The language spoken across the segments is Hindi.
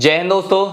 जय हिंद दोस्तों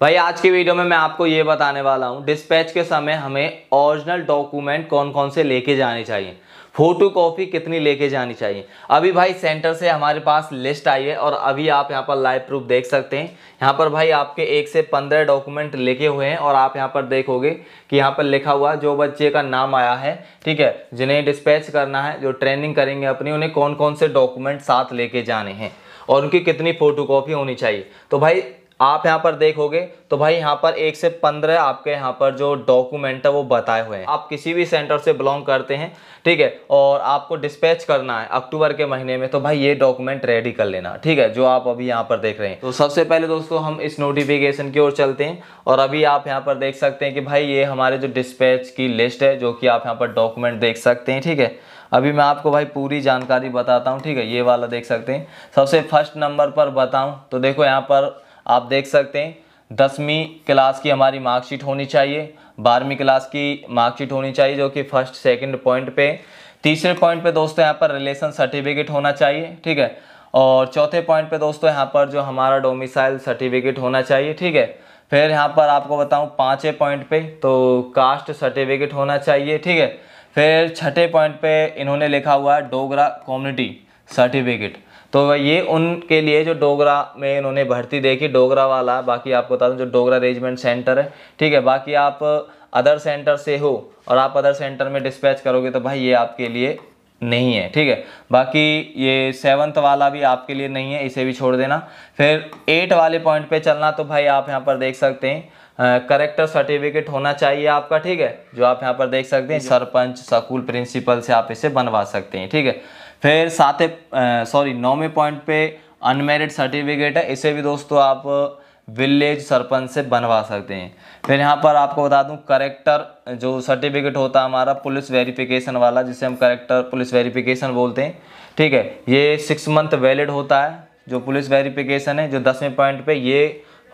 भाई आज की वीडियो में मैं आपको ये बताने वाला हूँ डिस्पैच के समय हमें ओरिजिनल डॉक्यूमेंट कौन कौन से लेके जाने चाहिए फ़ोटो कॉपी कितनी लेके जानी चाहिए अभी भाई सेंटर से हमारे पास लिस्ट आई है और अभी आप यहाँ पर लाइव प्रूफ देख सकते हैं यहाँ पर भाई आपके एक से पंद्रह डॉक्यूमेंट लेके हुए हैं और आप यहाँ पर देखोगे कि यहाँ पर लिखा हुआ जो बच्चे का नाम आया है ठीक है जिन्हें डिस्पैच करना है जो ट्रेनिंग करेंगे अपनी उन्हें कौन कौन से डॉक्यूमेंट साथ लेके जाने हैं और उनकी कितनी फ़ोटो होनी चाहिए तो भाई आप यहाँ पर देखोगे तो भाई यहाँ पर एक से पंद्रह आपके यहाँ पर जो डॉक्यूमेंट है वो बताए हुए हैं आप किसी भी सेंटर से बिलोंग करते हैं ठीक है और आपको डिस्पैच करना है अक्टूबर के महीने में तो भाई ये डॉक्यूमेंट रेडी कर लेना ठीक है जो आप अभी यहाँ पर देख रहे हैं तो सबसे पहले दोस्तों हम इस नोटिफिकेशन की ओर चलते हैं और अभी आप यहाँ पर देख सकते हैं कि भाई ये हमारे जो डिस्पैच की लिस्ट है जो कि आप यहाँ पर डॉक्यूमेंट देख सकते हैं ठीक है अभी मैं आपको भाई पूरी जानकारी बताता हूँ ठीक है ये वाला देख सकते हैं सबसे फर्स्ट नंबर पर बताऊँ तो देखो यहाँ पर आप देख सकते हैं दसवीं क्लास की हमारी मार्कशीट होनी चाहिए बारहवीं क्लास की मार्कशीट होनी चाहिए जो कि फर्स्ट सेकंड पॉइंट पे तीसरे पॉइंट पे दोस्तों यहाँ पर रिलेशन सर्टिफिकेट होना चाहिए ठीक है और चौथे पॉइंट पे दोस्तों यहाँ पर जो हमारा डोमिसाइल सर्टिफिकेट होना चाहिए ठीक है फिर यहाँ पर आपको बताऊँ पाँचे पॉइंट पर तो कास्ट सर्टिफिकेट होना चाहिए ठीक है फिर छठे पॉइंट पर इन्होंने लिखा हुआ है डोगरा कम्युनिटी सर्टिफिकेट तो ये उनके लिए जो डोगरा में इन्होंने भर्ती देखी डोगरा वाला बाकी आपको बता दूँ जो डोगरा अरेंजमेंट सेंटर है ठीक है बाकी आप अदर सेंटर से हो और आप अदर सेंटर में डिस्पैच करोगे तो भाई ये आपके लिए नहीं है ठीक है बाकी ये सेवन्थ वाला भी आपके लिए नहीं है इसे भी छोड़ देना फिर एट वाले पॉइंट पे चलना तो भाई आप यहाँ पर देख सकते हैं करेक्टर सर्टिफिकेट होना चाहिए आपका ठीक है जो आप यहाँ पर देख सकते हैं सरपंच स्कूल प्रिंसिपल से आप इसे बनवा सकते हैं ठीक है फिर सातवें सॉरी नौवें पॉइंट पे अनमेरिड सर्टिफिकेट है इसे भी दोस्तों आप विलेज सरपंच से बनवा सकते हैं फिर यहाँ पर आपको बता दूँ करेक्टर जो सर्टिफिकेट होता है हमारा पुलिस वेरिफिकेशन वाला जिसे हम करेक्टर पुलिस वेरिफिकेशन बोलते हैं ठीक है ये सिक्स मंथ वैलिड होता है जो पुलिस वेरिफिकेशन है जो दसवें पॉइंट पे ये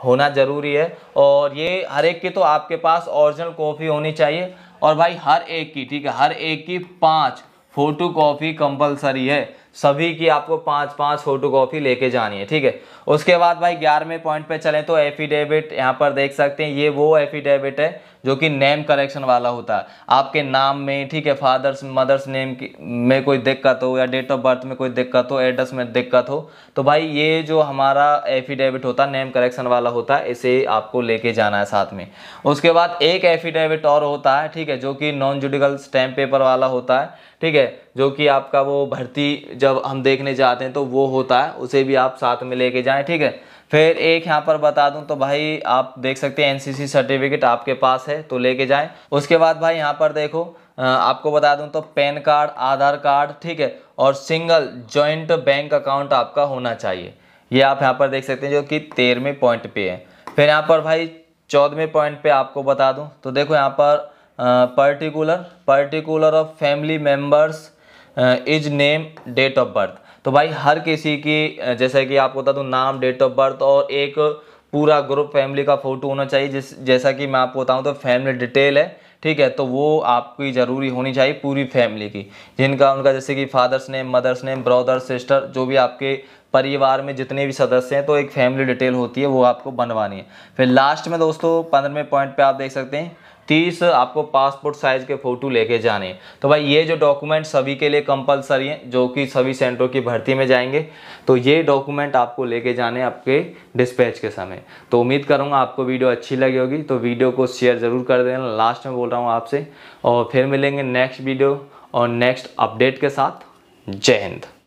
होना ज़रूरी है और ये हर एक की तो आपके पास ओरिजिनल कॉपी होनी चाहिए और भाई हर एक की ठीक है हर एक की पाँच फोटो कॉपी कंपलसरी है सभी की आपको पांच पांच फोटो कॉपी लेके जानी है ठीक है उसके बाद भाई ग्यारहवें पॉइंट पे चलें तो एफिडेविट यहाँ पर देख सकते हैं ये वो एफिडेविट है जो कि नेम करेक्शन वाला होता है आपके नाम में ठीक है फादर्स मदर्स नेम की में कोई दिक्कत हो या डेट ऑफ बर्थ में कोई दिक्कत हो एड्रेस में दिक्कत हो तो भाई ये जो हमारा एफिडेविट होता है नेम करेक्शन वाला होता है इसे आपको लेके जाना है साथ में उसके बाद एक एफिडेविट और होता है ठीक है जो कि नॉन जुडिकल स्टैम्प पेपर वाला होता है ठीक है जो कि आपका वो भर्ती जब जब हम देखने जाते हैं तो वो होता है उसे भी आप साथ में लेके जाएं ठीक है फिर एक यहाँ पर बता दूं तो भाई आप देख सकते हैं एनसीसी सर्टिफिकेट आपके पास है तो लेके जाएं उसके बाद भाई यहाँ पर देखो आपको बता दूं तो पैन कार्ड आधार कार्ड ठीक है और सिंगल जॉइंट बैंक अकाउंट आपका होना चाहिए ये आप यहाँ पर देख सकते हैं जो कि तेरहवें पॉइंट पे है फिर यहाँ पर भाई चौदहवें पॉइंट पे आपको बता दूं तो देखो यहाँ पर particular particular of family members is name date of birth तो भाई हर किसी की जैसे कि आपको बता दूँ नाम डेट ऑफ बर्थ और एक पूरा ग्रुप फैमिली का फ़ोटो होना चाहिए जिस जैसा कि मैं आपको बताऊँ तो फैमिली डिटेल है ठीक है तो वो आपकी ज़रूरी होनी चाहिए पूरी फैमिली की जिनका उनका जैसे कि father's name mother's name brother sister जो भी आपके परिवार में जितने भी सदस्य हैं तो एक फैमिली डिटेल होती है वो आपको बनवानी है फिर लास्ट में दोस्तों पंद्रहवें पॉइंट पे आप देख सकते हैं तीस आपको पासपोर्ट साइज के फ़ोटो लेके जाने तो भाई ये जो डॉक्यूमेंट सभी के लिए कंपलसरी हैं जो कि सभी सेंटरों की भर्ती में जाएंगे तो ये डॉक्यूमेंट आपको लेके जाने आपके डिस्पैच के समय तो उम्मीद करूँगा आपको वीडियो अच्छी लगी होगी तो वीडियो को शेयर ज़रूर कर देना लास्ट में बोल रहा हूँ आपसे और फिर मिलेंगे नेक्स्ट वीडियो और नेक्स्ट अपडेट के साथ जय हिंद